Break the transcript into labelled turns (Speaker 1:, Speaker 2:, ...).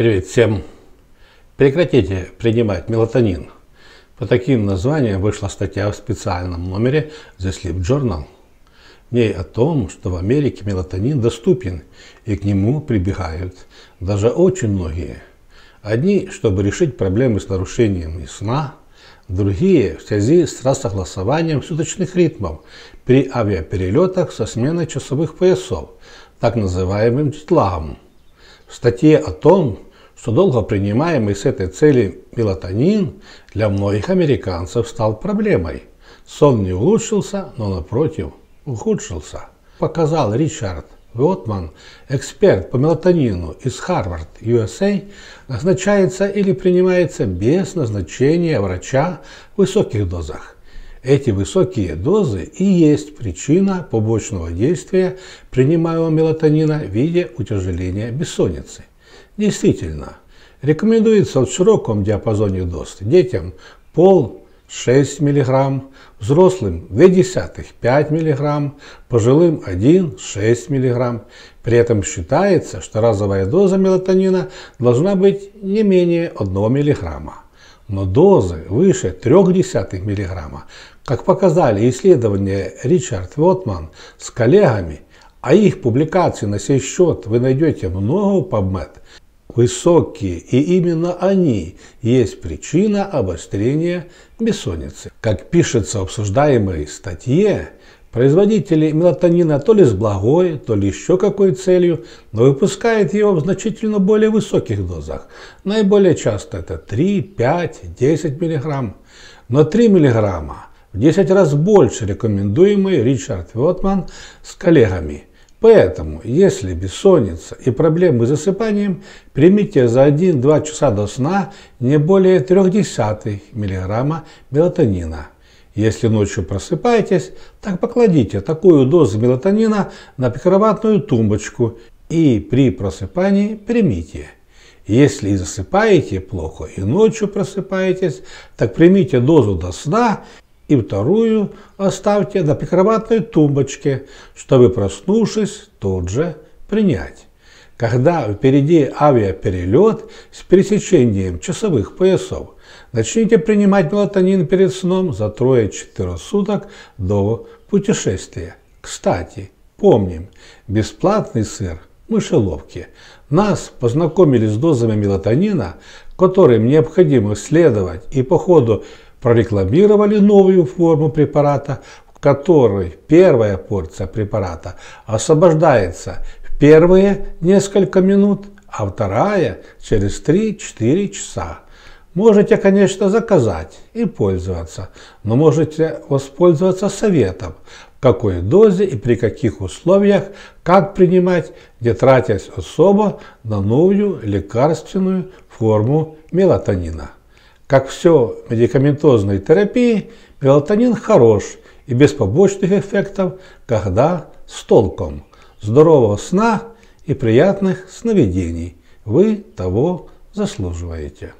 Speaker 1: Привет всем! Прекратите принимать мелатонин. По таким названиям вышла статья в специальном номере The Sleep Journal. В ней о том, что в Америке мелатонин доступен и к нему прибегают даже очень многие. Одни, чтобы решить проблемы с нарушением сна, другие в связи с рассогласованием суточных ритмов при авиаперелетах со сменой часовых поясов, так называемым титлагом. В статье о том, что долго принимаемый с этой цели мелатонин для многих американцев стал проблемой. Сон не улучшился, но напротив ухудшился, показал Ричард Вотман, эксперт по мелатонину из Harvard, USA, назначается или принимается без назначения врача в высоких дозах. Эти высокие дозы и есть причина побочного действия принимаемого мелатонина в виде утяжеления бессонницы. Действительно, рекомендуется в широком диапазоне доз детям пол 6 мг, взрослым 2,5 мг, пожилым 1,6 мг. При этом считается, что разовая доза мелатонина должна быть не менее 1 мг. Но дозы выше 0,3 мг, как показали исследования Ричард Вотман с коллегами, а их публикации на сей счет вы найдете много в PubMed, высокие, и именно они есть причина обострения бессонницы. Как пишется в обсуждаемой статье, производители мелатонина то ли с благой, то ли еще какой целью, но выпускают его в значительно более высоких дозах. Наиболее часто это 3, 5, 10 мг. Но 3 мг в 10 раз больше рекомендуемый Ричард Вотман с коллегами – Поэтому, если бессонница и проблемы с засыпанием, примите за 1-2 часа до сна не более 0,3 мг мелатонина. Если ночью просыпаетесь, так покладите такую дозу мелатонина на прикроватную тумбочку и при просыпании примите. Если и засыпаете плохо, и ночью просыпаетесь, так примите дозу до сна и вторую оставьте на прикроватной тумбочке, чтобы, проснувшись, тут же принять. Когда впереди авиаперелет с пересечением часовых поясов, начните принимать мелатонин перед сном за трое-четыре суток до путешествия. Кстати, помним, бесплатный сыр мышеловки. Нас познакомили с дозами мелатонина, которым необходимо следовать и по ходу прорекламировали новую форму препарата, в которой первая порция препарата освобождается в первые несколько минут, а вторая через 3-4 часа. Можете, конечно, заказать и пользоваться, но можете воспользоваться советом, в какой дозе и при каких условиях, как принимать, не тратясь особо на новую лекарственную форму мелатонина. Как все медикаментозной терапии, мелатонин хорош и без побочных эффектов, когда с толком. Здорового сна и приятных сновидений. Вы того заслуживаете.